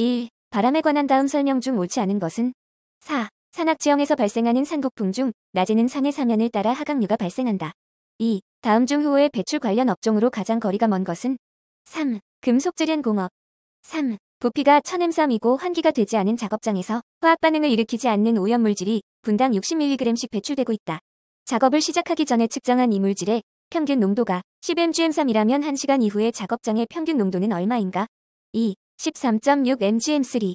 1. 바람에 관한 다음 설명 중 옳지 않은 것은 4. 산악지형에서 발생하는 산곡풍 중 낮에는 산의 사면을 따라 하강류가 발생한다. 2. 다음 중 후호의 배출 관련 업종으로 가장 거리가 먼 것은 3. 금속질은 공업 3. 부피가 1000M3이고 환기가 되지 않은 작업장에서 화학반응을 일으키지 않는 오염물질이 분당 60mg씩 배출되고 있다. 작업을 시작하기 전에 측정한 이 물질의 평균 농도가 10mgm3이라면 1시간 이후에 작업장의 평균 농도는 얼마인가? 2. 13.6mgm3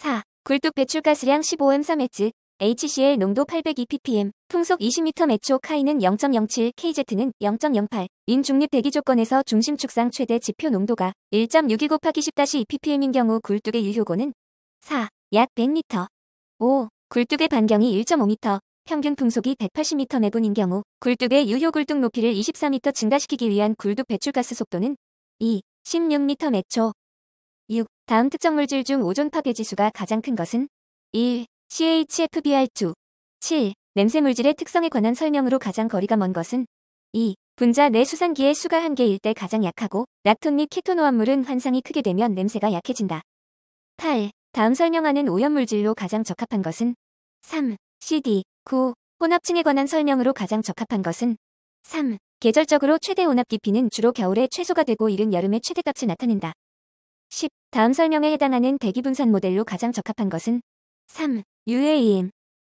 4. 굴뚝 배출가스량 15m3Hz HCl 농도 802ppm 풍속 20m 매초 카이는 0.07 KZ는 0.08 인중립 대기 조건에서 중심 축상 최대 지표 농도가 1.62 곱하기 10-2ppm인 경우 굴뚝의 유효고는 4. 약 100m 5. 굴뚝의 반경이 1.5m 평균 풍속이 180m 매분인 경우 굴뚝의 유효 굴뚝 높이를 24m 증가시키기 위한 굴뚝 배출가스 속도는 2. 16m 매초 6. 다음 특정 물질 중 오존 파괴지수가 가장 큰 것은 1. CHFBr2 7. 냄새 물질의 특성에 관한 설명으로 가장 거리가 먼 것은 2. 분자 내 수산기의 수가 한 개일 때 가장 약하고 락톤 및 키토노화물은 환상이 크게 되면 냄새가 약해진다. 8. 다음 설명하는 오염물질로 가장 적합한 것은 3. CD 9. 혼합층에 관한 설명으로 가장 적합한 것은 3. 계절적으로 최대 혼합 깊이는 주로 겨울에 최소가 되고 이른 여름에 최대값을 나타낸다. 10. 다음 설명에 해당하는 대기분산 모델로 가장 적합한 것은 3. UAM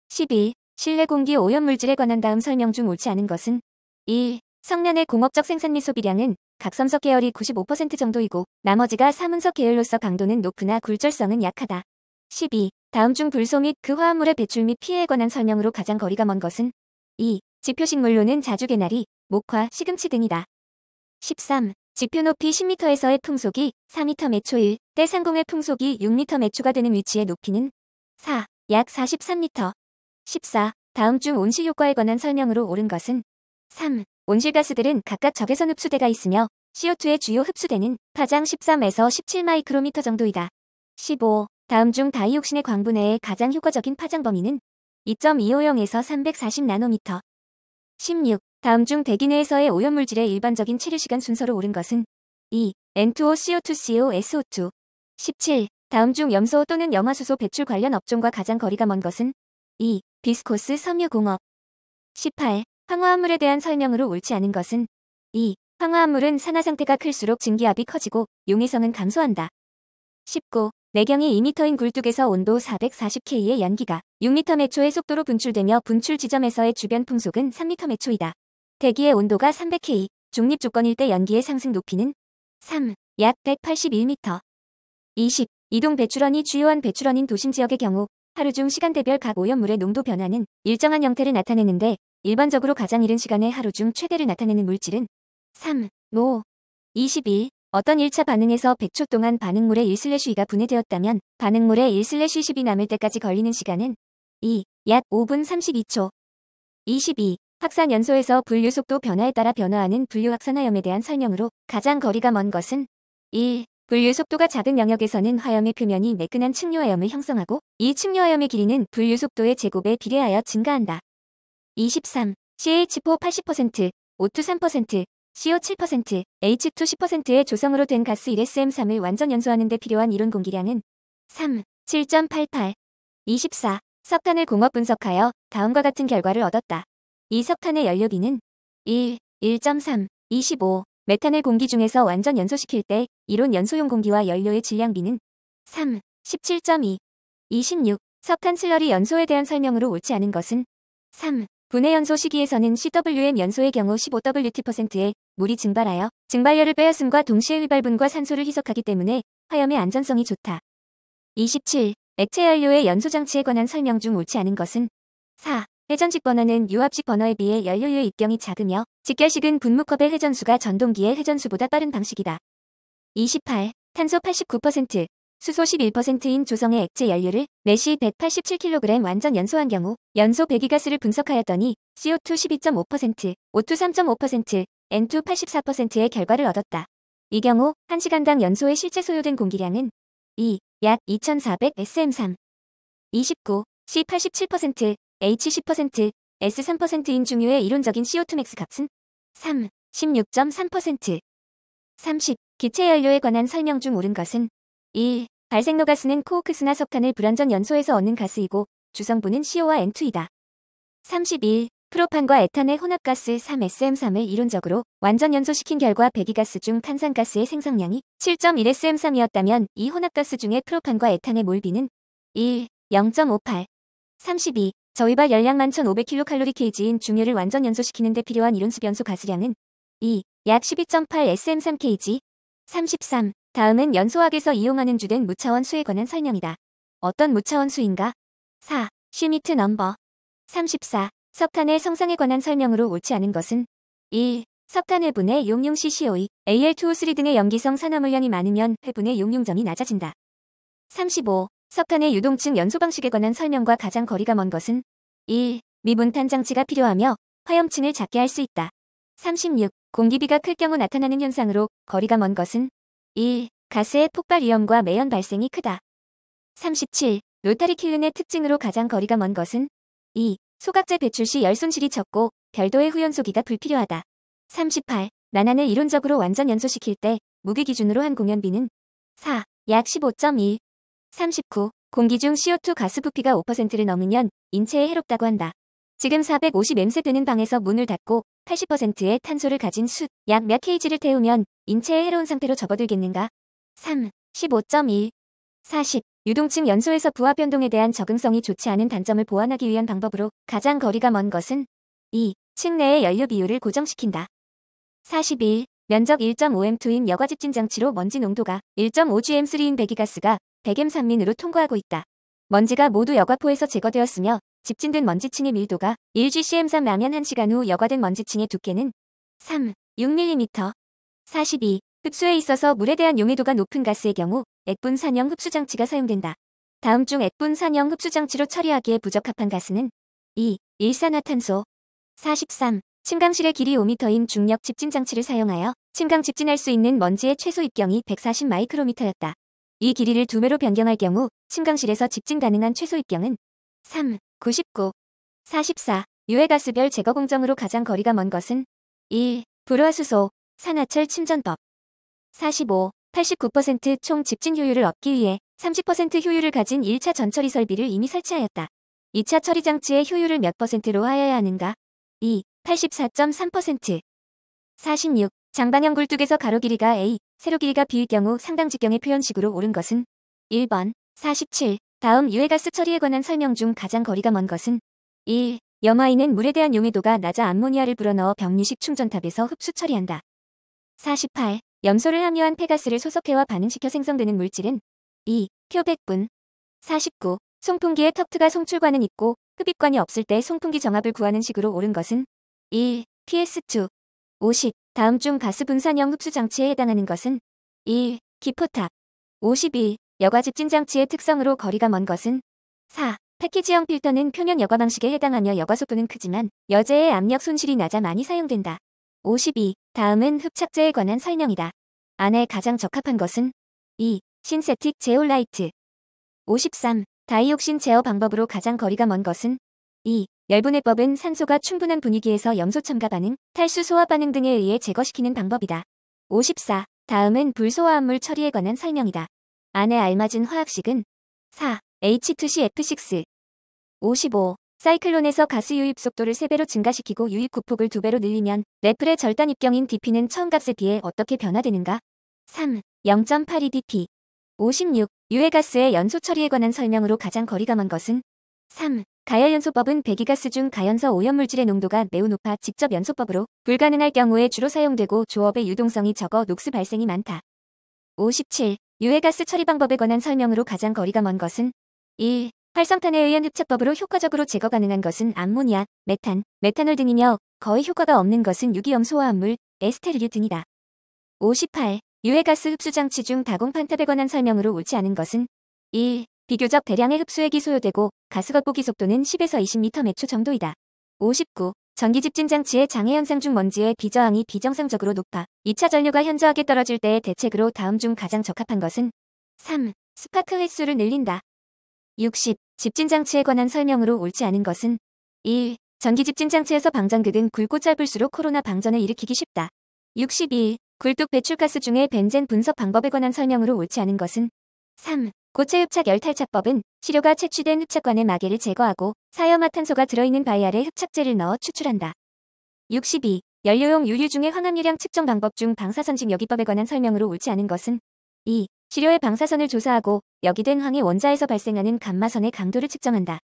12. 실내 공기 오염물질에 관한 다음 설명 중 옳지 않은 것은 1. 성년의 공업적 생산리 소비량은 각섬석 계열이 95% 정도이고 나머지가 사문석 계열로서 강도는 높으나 굴절성은 약하다. 12. 다음 중 불소 및 그 화합물의 배출 및 피해에 관한 설명으로 가장 거리가 먼 것은 2. 지표식물로는 자주개나리, 목화, 시금치 등이다. 13. 지표 높이 10m에서의 풍속이 4m 매초일 때 상공의 풍속이 6m 매초가 되는 위치의 높이는 4, 약 43m. 14. 다음 중 온실 효과에 관한 설명으로 옳은 것은 3. 온실가스들은 각각 적외선 흡수대가 있으며 CO2의 주요 흡수대는 파장 13에서 17 마이크로미터 정도이다. 15. 다음 중 다이옥신의 광분 해에 가장 효과적인 파장 범위는 2.250에서 340 나노미터. 16. 다음 중 대기 내에서의 오염물질의 일반적인 치료시간 순서로 옳은 것은 2. N2O-CO2-COSO2 17. 다음 중 염소 또는 염화수소 배출 관련 업종과 가장 거리가 먼 것은 2. 비스코스 섬유공업 18. 황화합물에 대한 설명으로 옳지 않은 것은 2. 황화합물은 산화 상태가 클수록 증기압이 커지고 용해성은 감소한다. 19. 내경이 2m인 굴뚝에서 온도 440K의 연기가 6m 매초의 속도로 분출되며 분출 지점에서의 주변 풍속은 3m 매초이다. 대기의 온도가 300K, 중립 조건일 때 연기의 상승 높이는 3. 약 181m 20. 이동 배출원이 주요한 배출원인 도심 지역의 경우 하루 중 시간대별 각 오염물의 농도 변화는 일정한 형태를 나타내는데 일반적으로 가장 이른 시간에 하루 중 최대를 나타내는 물질은 3. 5, 21. 어떤 1차 반응에서 100초 동안 반응물의 1/2가 분해되었다면 반응물의 1/20이 남을 때까지 걸리는 시간은 2. 약 5분 32초 22. 확산 연소에서 분류 속도 변화에 따라 변화하는 분류 확산화염에 대한 설명으로 가장 거리가 먼 것은 1. 분류 속도가 작은 영역에서는 화염의 표면이 매끈한 측류화염을 형성하고 이 측류화염의 길이는 분류 속도의 제곱에 비례하여 증가한다. 23. CH4 80%, O2 3%, CO 7%, H2 10%의 조성으로 된 가스 1SM3을 완전 연소하는 데 필요한 이론 공기량은 3, 7.88, 24, 석탄을 공업 분석하여 다음과 같은 결과를 얻었다. 이석탄의 연료비는 1, 1.3, 25 메탄을 공기 중에서 완전 연소시킬 때 이론 연소용 공기와 연료의 질량비는 3, 17.2, 26 석탄 슬러리 연소에 대한 설명으로 옳지 않은 것은 3. 분해 연소 시기에서는 CWM 연소의 경우 15WT%의 물이 증발하여 증발열을 빼앗음과 동시에 휘발분과 산소를 희석하기 때문에 화염의 안전성이 좋다. 27. 액체 연료의 연소 장치에 관한 설명 중 옳지 않은 것은 4. 회전식 번너는 유압식 번너에 비해 연료의 입경이 작으며 직결식은 분무컵의 회전수가 전동기의 회전수보다 빠른 방식이다. 28. 탄소 89%, 수소 11%인 조성의 액체 연료를 매시 187kg 완전 연소한 경우 연소 배기가스를 분석하였더니 CO2 12.5%, O2 3.5%, N2 84%의 결과를 얻었다. 이 경우 1시간당 연소에 실제 소요된 공기량은 2, 약2400 SM3, 29, C 87%, H10%, S3%인 중유의 이론적인 CO2max 값은 3, 16.3%. 30. 기체 연료에 관한 설명 중 옳은 것은 1. 발생노가스는 코오크스나 석탄을 불완전 연소해서 얻는 가스이고 주성분은 CO와 N2이다. 31. 프로판과 에탄의 혼합가스 3SM3을 이론적으로 완전 연소시킨 결과 배기가스 중 탄산가스의 생성량이 7.1SM3이었다면 이 혼합가스 중에 프로판과 에탄의 몰비는 1. 0.58 32. 저희바 열량1 1500kcal kg인 중류를 완전 연소시키는 데 필요한 이론수 변소 가스량은 2. 약12.8 SM3kg 33. 다음은 연소학에서 이용하는 주된 무차원 수에 관한 설명이다. 어떤 무차원 수인가? 4. 슈미트 넘버 34. 석탄의 성상에 관한 설명으로 옳지 않은 것은 1. 석탄 회분의 용융 CCOE, AL2O3 등의 염기성 산화물량이 많으면 회분의 용융점이 낮아진다. 35. 석탄의 유동층 연소 방식에 관한 설명과 가장 거리가 먼 것은 1. 미분탄 장치가 필요하며 화염층을 작게 할 수 있다. 36. 공기비가 클 경우 나타나는 현상으로 거리가 먼 것은 1. 가스의 폭발 위험과 매연 발생이 크다. 37. 로타리 킬른의 특징으로 가장 거리가 먼 것은 2. 소각제 배출 시 열 손실이 적고 별도의 후연소기가 불필요하다. 38. 난안을 이론적으로 완전 연소시킬 때 무게 기준으로 한 공연비는 4. 약15.1 39. 공기 중 CO2 가스 부피가 5%를 넘으면 인체에 해롭다고 한다. 지금 450엠세 되는 방에서 문을 닫고 80%의 탄소를 가진 숯, 약몇 kg를 태우면 인체에 해로운 상태로 접어들겠는가? 3. 15.1 40. 유동층 연소에서 부하 변동에 대한 적응성이 좋지 않은 단점을 보완하기 위한 방법으로 가장 거리가 먼 것은 2. 층내의 연료 비율을 고정시킨다. 41. 면적 1.5M2인 여과집진 장치로 먼지 농도가 1.5gm3인 배기가스가 백엠산민으로 통과하고 있다. 먼지가 모두 여과포에서 제거되었으며 집진된 먼지층의 밀도가 1gcm 라면 1시간 후 여과된 먼지층의 두께는 3, 6mm, 42. 흡수에 있어서 물에 대한 용해도가 높은 가스의 경우 액분 산형 흡수 장치가 사용된다. 다음 중 액분 산형 흡수 장치로 처리하기에 부적합한 가스는 2. 일산화탄소 43. 침강실의 길이 5m인 중력 집진 장치를 사용하여 침강 집진할 수 있는 먼지의 최소 입경이 140 마이크로미터였다. 이 길이를 두매로 변경할 경우 심강실에서 집진 가능한 최소 입경은 3, 99, 44, 유해가스별 제거 공정으로 가장 거리가 먼 것은 1, 불화수소, 산화철 침전법 45, 89%총 집진 효율을 얻기 위해 30% 효율을 가진 1차 전처리 설비를 이미 설치하였다. 2차 처리 장치의 효율을 몇 퍼센트로 하여야 하는가? 2, 84.3% 46, 장방형 굴뚝에서 가로 길이가 A, 세로 길이가 비일 경우 상당 직경의 표현식으로 옳은 것은 1번 47. 다음 유해가스 처리에 관한 설명 중 가장 거리가 먼 것은 1. 염화인은 물에 대한 용해도가 낮아 암모니아를 불어넣어 병리식 충전탑에서 흡수 처리한다. 48. 염소를 함유한 폐가스를 소석해와 반응시켜 생성되는 물질은 2. 표백분 49. 송풍기의 턱트가 송출관은 있고 흡입관이 없을 때 송풍기 정압을 구하는 식으로 옳은 것은 1. PS2 50. 다음 중 가스 분산형 흡수 장치에 해당하는 것은 1. 기포탑 52. 여과 집진 장치의 특성으로 거리가 먼 것은 4. 패키지형 필터는 표면 여과 방식에 해당하며 여과 속도는 크지만 여제의 압력 손실이 낮아 많이 사용된다. 52. 다음은 흡착제에 관한 설명이다. 안에 가장 적합한 것은 2. 신세틱 제올라이트 53. 다이옥신 제어 방법으로 가장 거리가 먼 것은 2. 열분의법은 산소가 충분한 분위기에서 염소 첨가 반응, 탈수 소화 반응 등에 의해 제거시키는 방법이다. 54. 다음은 불소화합물 처리에 관한 설명이다. 안에 알맞은 화학식은 4. H2CF6 55. 사이클론에서 가스 유입 속도를 3배로 증가시키고 유입 구폭을 2배로 늘리면 레플의 절단 입경인 DP는 처음 값에 비해 어떻게 변화되는가? 3. 0.82dp 56. 유해가스의 연소 처리에 관한 설명으로 가장 거리가 먼 것은 3. 가열연소법은 배기가스 중 가연소 오염물질의 농도가 매우 높아 직접 연소법으로 불가능할 경우에 주로 사용되고 조업의 유동성이 적어 녹수 발생이 많다. 57. 유해가스 처리 방법에 관한 설명으로 가장 거리가 먼 것은 1. 활성탄에 의한 흡착법으로 효과적으로 제거 가능한 것은 암모니아, 메탄, 메탄올 등이며 거의 효과가 없는 것은 유기염 소화합물, 에스테르류 등이다. 58. 유해가스 흡수 장치 중 다공 판탑에 관한 설명으로 옳지 않은 것은 1. 비교적 대량의 흡수액이 소요되고 가스 겉보기 속도는 10에서 2 0터 매초 정도이다. 59. 전기집진 장치의 장애 현상 중 먼지의 비저항이 비정상적으로 높아 2차 전류가 현저하게 떨어질 때의 대책으로 다음 중 가장 적합한 것은 3. 스파크 횟수를 늘린다. 60. 집진 장치에 관한 설명으로 옳지 않은 것은 1. 전기집진 장치에서 방전극은 굵고 짧을수록 코로나 방전을 일으키기 쉽다. 6 2 굴뚝 배출가스 중에 벤젠 분석 방법에 관한 설명으로 옳지 않은 것은 3. 고체 흡착 열탈착법은 시료가 채취된 흡착관의 마개를 제거하고 사염화탄소가 들어있는 바이알에 흡착제를 넣어 추출한다. 62. 연료용 유류 중의 황합유량 측정 방법 중 방사선직 여기법에 관한 설명으로 옳지 않은 것은 2. 시료의 방사선을 조사하고 여기된 황의 원자에서 발생하는 감마선의 강도를 측정한다.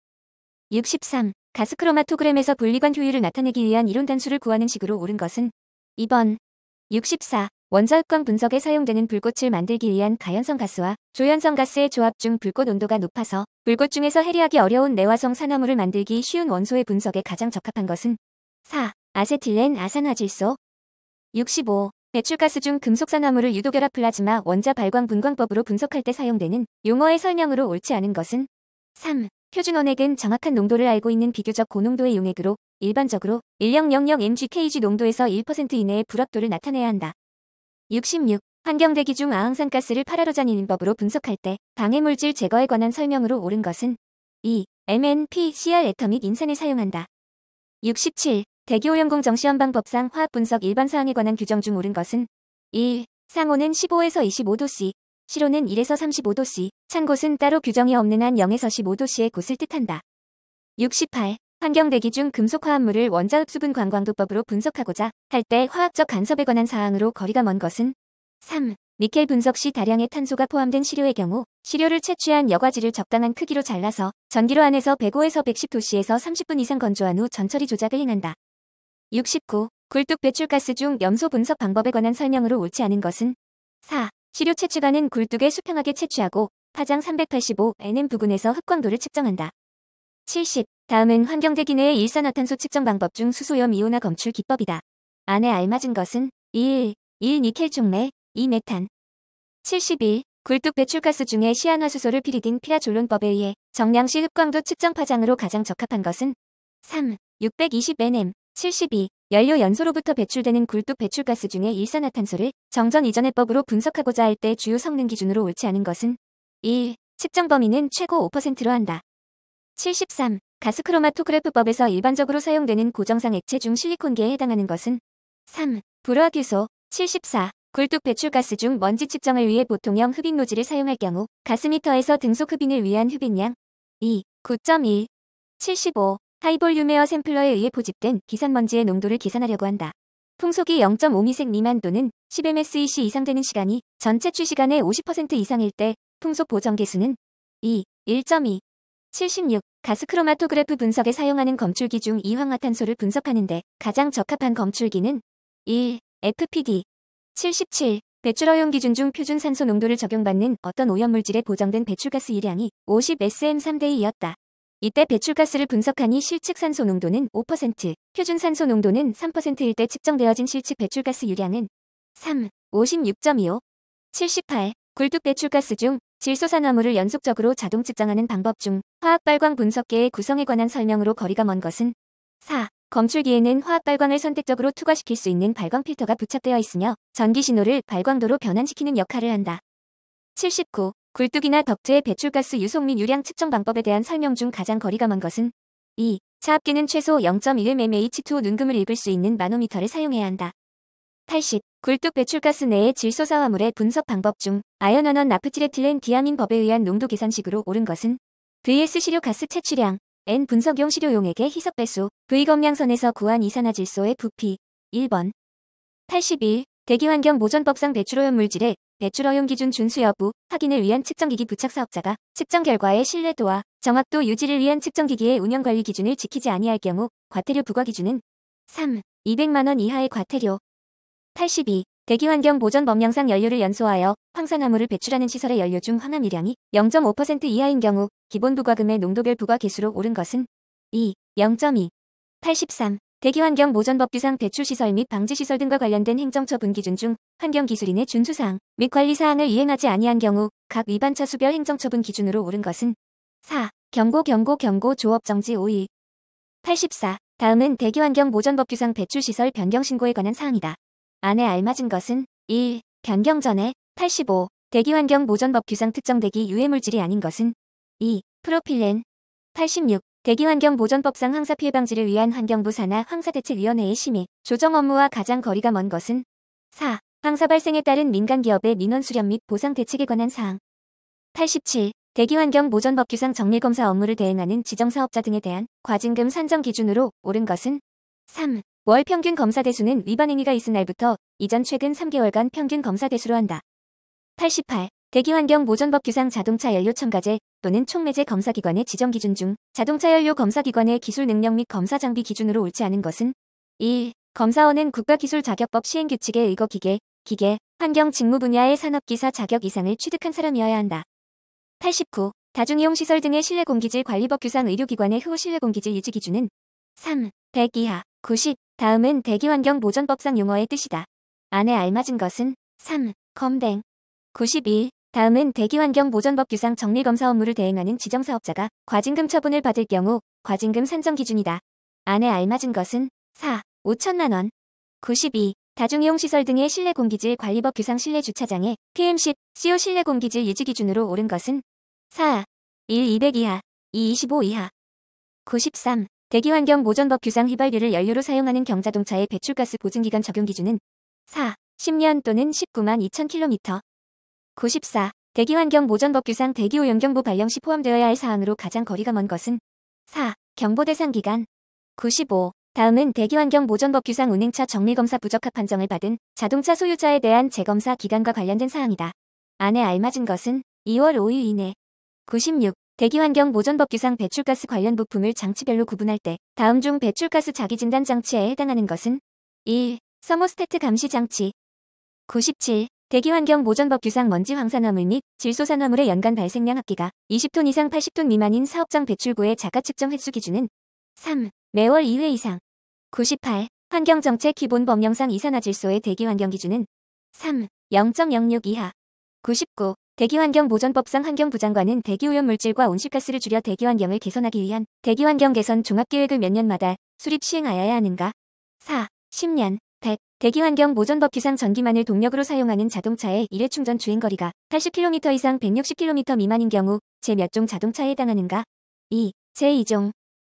63. 가스크로마토그램에서 분리관 효율을 나타내기 위한 이론 단수를 구하는 식으로 옳은 것은 2번. 64. 원자흡광 분석에 사용되는 불꽃을 만들기 위한 가연성 가스와 조연성 가스의 조합 중 불꽃 온도가 높아서 불꽃 중에서 해리하기 어려운 내화성 산화물을 만들기 쉬운 원소의 분석에 가장 적합한 것은 4. 아세틸렌 아산화질소 65. 배출가스 중 금속산화물을 유도결합 플라즈마 원자 발광 분광법으로 분석할 때 사용되는 용어의 설명으로 옳지 않은 것은 3. 표준 원액은 정확한 농도를 알고 있는 비교적 고농도의 용액으로 일반적으로 1000mg/kg 농도에서 1% 이내의 불합도를 나타내야 한다. 66. 환경대기 중 아황산가스를 파라로잔인 법으로 분석할 때 방해물질 제거에 관한 설명으로 옳은 것은 2. MNPCR 에터믹 인산을 사용한다. 67. 대기오염공 정시연방법상 화학분석 일반사항에 관한 규정 중 옳은 것은 1. 상온은 15에서 25도씨, 실온은 1에서 35도씨, 찬 곳은 따로 규정이 없는 한 0에서 15도씨의 곳을 뜻한다. 68. 환경대기 중 금속화합물을 원자흡수분 관광도법으로 분석하고자 할 때 화학적 간섭에 관한 사항으로 거리가 먼 것은 3. 니켈 분석 시 다량의 탄소가 포함된 시료의 경우 시료를 채취한 여과지를 적당한 크기로 잘라서 전기로 안에서 105에서 110도씨에서 30분 이상 건조한 후 전처리 조작을 행한다. 69. 굴뚝 배출가스 중 염소 분석 방법에 관한 설명으로 옳지 않은 것은 4. 시료 채취관은 굴뚝에 수평하게 채취하고 파장 385 nm 부근에서 흡광도를 측정한다. 70. 다음은 환경대 기내의 일산화탄소 측정 방법 중 수소염 이온화 검출 기법이다. 안에 알맞은 것은 1. 1 니켈 촉매, 2 메탄. 71. 굴뚝 배출가스 중에 시안화수소를 피리딘 피라졸론법에 의해 정량시 흡광도 측정 파장으로 가장 적합한 것은 3. 620nm, 72. 연료 연소로부터 배출되는 굴뚝 배출가스 중에 일산화탄소를 정전 이전의 법으로 분석하고자 할 때 주요 성능 기준으로 옳지 않은 것은 1. 측정 범위는 최고 5%로 한다. 73. 가스크로마토그래프법에서 일반적으로 사용되는 고정상 액체 중 실리콘계에 해당하는 것은 3. 불화규소 74. 굴뚝 배출가스 중 먼지 측정을 위해 보통형 흡입 노즐을 사용할 경우 가스미터에서 등속 흡인을 위한 흡입량 2. 9.1 75. 하이볼륨웨어 샘플러에 의해 포집된 기산먼지의 농도를 계산하려고 한다. 풍속이 0.5미색 미만 또는 10msec 이상 되는 시간이 전체 취시간의50% 이상일 때 풍속 보정 개수는 2. 1.2 76. 가스크로마토그래프 분석에 사용하는 검출기 중 이황화탄소를 분석하는데 가장 적합한 검출기는 1. FPD 77. 배출허용 기준 중 표준 산소 농도를 적용받는 어떤 오염물질에 보정된 배출가스 일량이 50sm 3대 2였다. 이때 배출가스를 분석하니 실측 산소 농도는 5%, 표준 산소 농도는 3%일 때 측정되어진 실측 배출가스 유량은 3, 56.25, 78, 굴뚝 배출가스 중 질소산화물을 연속적으로 자동 측정하는 방법 중 화학발광 분석계의 구성에 관한 설명으로 거리가 먼 것은 4. 검출기에는 화학발광을 선택적으로 투과시킬 수 있는 발광 필터가 부착되어 있으며 전기신호를 발광도로 변환시키는 역할을 한다. 79. 굴뚝이나 덕트의 배출가스 유속 및 유량 측정 방법에 대한 설명 중 가장 거리가 먼 것은 2. 차압기는 최소 0.1mmH2O 눈금을 읽을 수 있는 마노미터를 사용해야 한다. 80. 굴뚝 배출가스 내의 질소사화물의 분석 방법 중 아연원원 나프틸에틸렌 디아민 법에 의한 농도 계산식으로 오른 것은 VS 시료가스 채취량 N 분석용 시료용액의 희석 배수 V 검량선에서 구한 이산화질소의 부피 1번 81. 대기환경 보전법상 배출오염 물질의 배출허용 기준 준수 여부 확인을 위한 측정기기 부착 사업자가 측정 결과의 신뢰도와 정확도 유지를 위한 측정기기의 운영관리 기준을 지키지 아니할 경우 과태료 부과 기준은 3. 200만원 이하의 과태료 82. 대기환경 보전 법령상 연료를 연소하여 황산화물을 배출하는 시설의 연료 중 황함유량이 0.5% 이하인 경우 기본 부과금의 농도별 부과 개수로 오른 것은 2. 0.2. 83. 대기환경 보전법규상 배출시설 및 방지시설 등과 관련된 행정처분 기준 중 환경기술인의 준수사항 및 관리사항을 이행하지 아니한 경우 각 위반 차수별 행정처분 기준으로 오른 것은 4. 경고 경고 경고 조업정지 5일 84. 다음은 대기환경 보전법규상 배출시설 변경신고에 관한 사항이다. 안에 알맞은 것은 1. 변경 전에 85. 대기환경 보전법 규상 특정대기 유해물질이 아닌 것은 2. 프로필렌 86. 대기환경 보전법상 황사 피해 방지를 위한 환경부 산하 황사대책위원회의 심의 조정 업무와 가장 거리가 먼 것은 4. 황사 발생에 따른 민간기업의 민원 수렴 및 보상 대책에 관한 사항 87. 대기환경 보전법 규상 정밀검사 업무를 대행하는 지정사업자 등에 대한 과징금 산정 기준으로 옳은 것은 3. 월 평균 검사 대수는 위반 행위가 있은 날부터 이전 최근 3개월간 평균 검사 대수로 한다. 88. 대기환경 보전법 규상 자동차 연료 첨가제 또는 총매제 검사기관의 지정 기준 중 자동차 연료 검사기관의 기술 능력 및 검사 장비 기준으로 옳지 않은 것은 1. 검사원은 국가기술자격법 시행규칙의 의거 기계, 기계, 환경 직무 분야의 산업기사 자격 이상을 취득한 사람이어야 한다. 89. 다중이용 시설 등의 실내 공기질 관리법 규상 의료기관의 후 실내 공기질 유지 기준은 3. 100 이하, 9 그 0 다음은 대기환경 보전법상 용어의 뜻이다. 안에 알맞은 것은 3. 검댕 91. 그 다음은 대기환경 보전법 규상 정밀검사 업무를 대행하는 지정사업자가 과징금 처분을 받을 경우 과징금 산정 기준이다. 안에 알맞은 것은 4. 5천만 원 92. 그 다중이용시설 등의 실내 공기질 관리법 규상 실내 주차장의 PM10, CO 실내 공기질 유지 기준으로 오른 것은 4. 1. 200 이하, 2. 25 이하 93. 대기환경 보전법 규상 휘발유를 연료로 사용하는 경자동차의 배출가스 보증기간 적용 기준은 4. 10년 또는 19만 2천 킬로미터. 94. 대기환경 보전법 규상 대기오염경보 발령 시 포함되어야 할 사항으로 가장 거리가 먼 것은 4. 경보 대상 기간. 95. 다음은 대기환경 보전법 규상 운행차 정밀검사 부적합 판정을 받은 자동차 소유자에 대한 재검사 기간과 관련된 사항이다. 안에 알맞은 것은 2월 5일 이내. 96. 대기환경 보전법규상 배출가스 관련 부품을 장치별로 구분할 때 다음 중 배출가스 자기진단 장치에 해당하는 것은 1. 서모스테트 감시 장치 97. 대기환경 보전법규상 먼지 황산화물 및 질소산화물의 연간 발생량 합계가 20톤 이상 80톤 미만인 사업장 배출구의 자가 측정 횟수 기준은 3. 매월 2회 이상 98. 환경정책 기본 법령상 이산화질소의 대기환경 기준은 3. 0.06 이하 99. 대기환경보전법상 환경부 장관은 대기오염 물질과 온실가스를 줄여 대기환경을 개선하기 위한 대기환경 개선 종합계획을 몇 년마다 수립 시행하여야 하는가? 4. 10년 100. 대기환경 보전법 기상 전기만을 동력으로 사용하는 자동차의 일회 충전 주행거리가 80km 이상 160km 미만인 경우 제 몇 종 자동차에 해당하는가? 2. 제2종